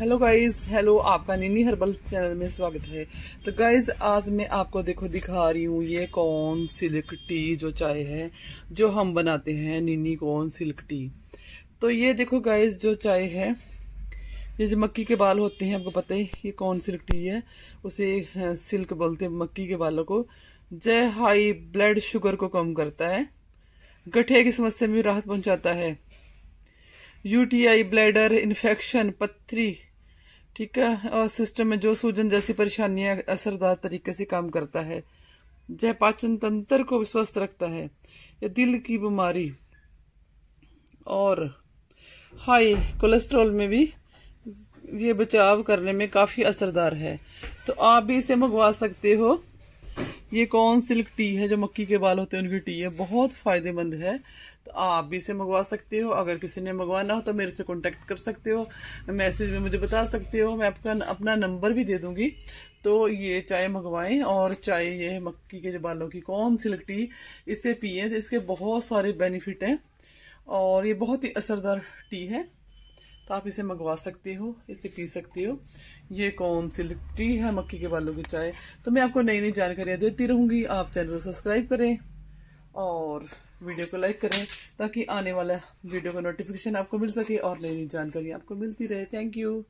hello guys hello आपका निनी herbal channel में स्वागत है तो गाइस आज मैं आपको देखो दिखा रही हूँ ये कौन सिल्क टी जो चाय है जो हम बनाते हैं निनी कौन सिल्क टी तो ये देखो गाइस जो चाय है ये जो मक्की के बाल होते हैं आपको पता ही ये कौन सिल्क टी है उसे सिल्क बोलते हैं मक्की के बालों को जय हाई ब्लड शुगर को कम करता है गठे की समस्या में राहत पहुंचाता है यूटीआई ब्लैडर इन्फेक्शन पथरी ठीक है और सिस्टम में जो सूजन जैसी परेशानियां असरदार तरीके से काम करता है जय पाचन तंत्र को स्वस्थ रखता है यह दिल की बीमारी और हाई कोलेस्ट्रॉल में भी ये बचाव करने में काफ़ी असरदार है तो आप भी इसे मंगवा सकते हो ये कौन सिल्क टी है जो मक्की के बाल होते हैं उनकी टी है बहुत फ़ायदेमंद है तो आप भी इसे मंगवा सकते हो अगर किसी ने मंगवाना हो तो मेरे से कॉन्टेक्ट कर सकते हो मैसेज में मुझे बता सकते हो मैं आपका अपना नंबर भी दे दूंगी तो ये चाय मंगवाएं और चाय ये मक्की के जो बालों की कौन सिल्क टी इसे पिए तो इसके बहुत सारे बेनिफिट हैं और ये बहुत ही असरदार टी है तो आप इसे मंगवा सकते हो इसे पी सकते हो ये कौन सी टी है मक्की के बालों की चाय तो मैं आपको नई नई जानकारियाँ देती रहूँगी आप चैनल को सब्सक्राइब करें और वीडियो को लाइक करें ताकि आने वाला वीडियो का नोटिफिकेशन आपको मिल सके और नई नई जानकारी आपको मिलती रहे थैंक यू